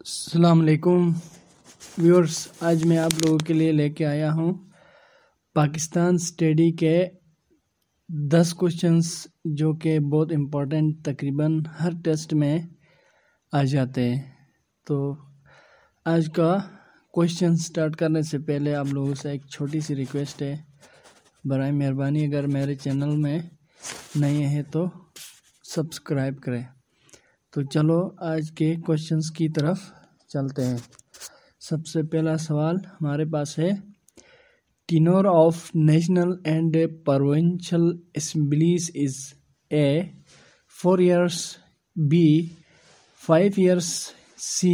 अलकुम viewers आज मैं आप लोगों के लिए लेके आया हूँ पाकिस्तान स्टडी के दस क्वेश्चंस जो कि बहुत इम्पोर्टेंट तकरीबन हर टेस्ट में आ जाते हैं तो आज का क्वेश्चन स्टार्ट करने से पहले आप लोगों से एक छोटी सी रिक्वेस्ट है बर मेहरबानी अगर मेरे चैनल में नए हैं तो सब्सक्राइब करें तो चलो आज के क्वेश्चंस की तरफ चलते हैं सबसे पहला सवाल हमारे पास है tenure of national and provincial assemblies is A four years B five years C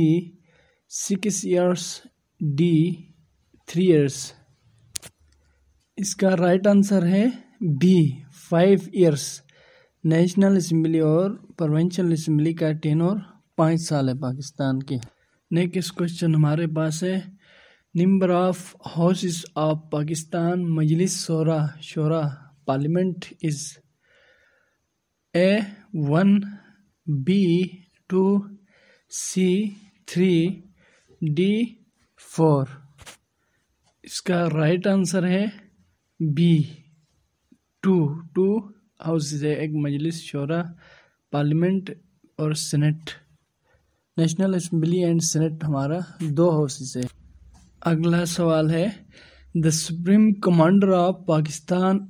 six years D three years इसका राइट right आंसर है B five years national assembly और प्रोवेंशल असम्बली का टेन और पाँच साल है पाकिस्तान के नेक्स्ट क्वेश्चन हमारे पास है number of houses of Pakistan Majlis Shura Shura parliament is A one B two C three D four इसका राइट आंसर है बी टू टू हाउस से एक मजलिस शोरा पार्लियामेंट और senate national assembly and senate हमारा दो हाउसेस है अगला सवाल है the supreme commander of Pakistan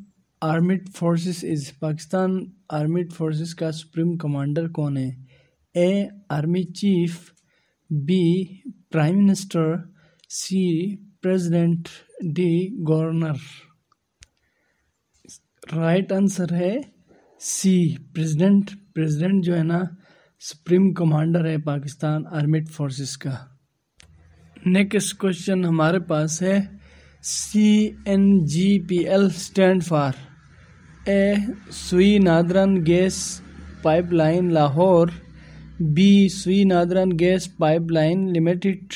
armed forces is Pakistan armed forces का सुप्रीम कमांडर कौन है A army chief B prime minister C president D governor right answer है सी प्रेसिडेंट प्रेसिडेंट जो है ना सुप्रीम कमांडर है पाकिस्तान आर्मिड फोर्सेस का नेक्स्ट क्वेश्चन हमारे पास है S N G P L stand for A Sui northern gas pipeline Lahore B Sui northern gas pipeline limited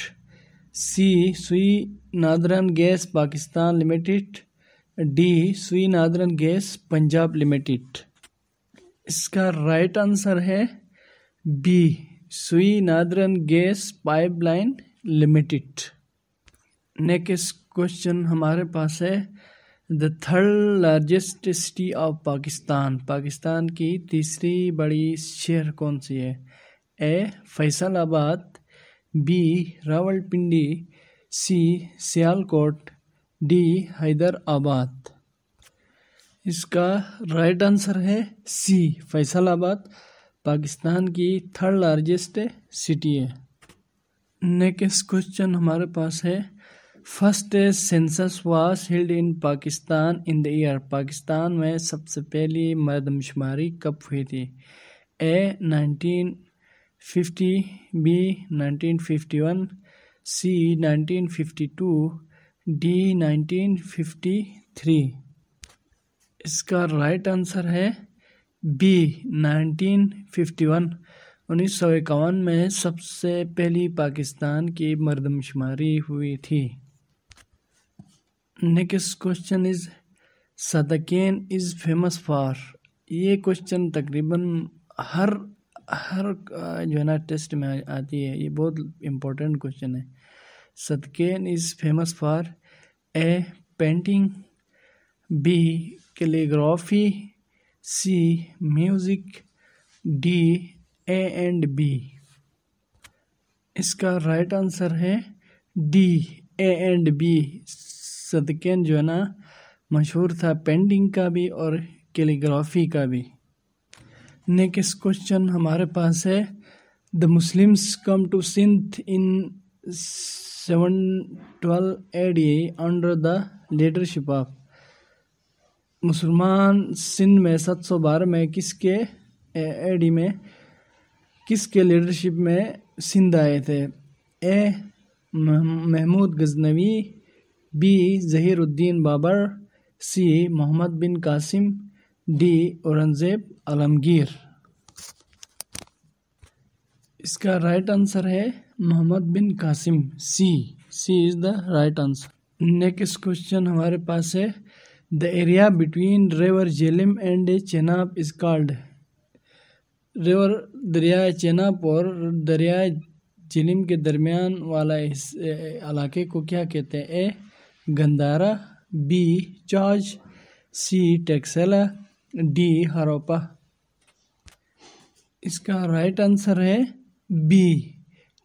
C Sui northern gas Pakistan limited D Sui northern gas Punjab limited इसका right answer है B northern gas pipeline limited next question हमारे पास है the third largest city of Pakistan Pakistan की तीसरी बड़ी शहर कौन सी है A Faisalabad B Rawalpindi C Sialkot D Hyderabad इसका राइट आंसर है सी फैसलाबाद पाकिस्तान की थर्ड लार्जेस्ट सिटी है नेक्स्ट क्वेश्चन हमारे पास है first census was held in Pakistan in the year Pakistan में सबसे पहली मर्दमशुमारी कब हुई थी ए 1950 बी 1951 सी 1952 डी 1953 इसका राइट आंसर है बी 1951 उन्नीस सौ इक्यावन में सबसे पहली पाकिस्तान की मरदमशुमारी हुई थी next question is Sadequain is famous for ये क्वेश्चन तकरीबन हर हर जो है ना टेस्ट में आती है ये बहुत इम्पोर्टेंट क्वेश्चन है Sadequain is famous for A painting B calligraphy C music D A and B इसका राइट आंसर है D A and B Sadequain जो है ना मशहूर था पेंटिंग का भी और कैलीग्राफी का भी नेक्स्ट क्वेश्चन हमारे पास है the Muslims come to Sindh in 712 AD under the leadership of मुसलमान सिंध में बारह में किसके एडी में किसके लीडरशिप में सिंध आए थे A Mahmud Ghaznavi B Zahiruddin Babur C Muhammad bin Qasim D Aurangzeb Alamgir इसका राइट आंसर है Muhammad bin Qasim C C is the right answer next question हमारे पास है the area between river Jhelum and Chenab is called river दरिया चेनाब और दरिया जेलिम के दरमियान वाला इस इलाके को क्या कहते हैं ए गंदारा बी चार्ज सी टेक्सेला डी हरोपा इसका राइट आंसर है बी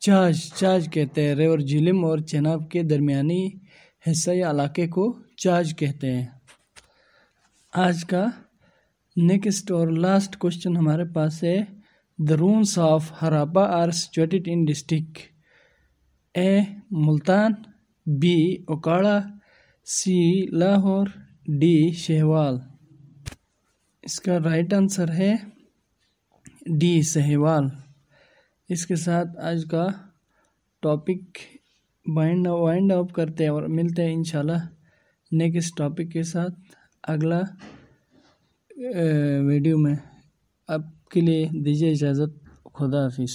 चाज चाज कहते हैं रेवर झिलम और चेनाब के दरमियानी हिस्सा या इलाके को चार्ज कहते हैं आज का नेक्स्ट और लास्ट क्वेश्चन हमारे पास है the ruins of Harappa are situated in district A Multan B Okara C Lahore D Sahiwal इसका राइट आंसर है डी सहवाल इसके साथ आज का टॉपिक वाइंड वाइंड अप करते हैं और मिलते हैं इंशाल्लाह नेक्स्ट टॉपिक के साथ अगला वीडियो में आपके लिए दीजिए इजाज़त खुदा हाफिज़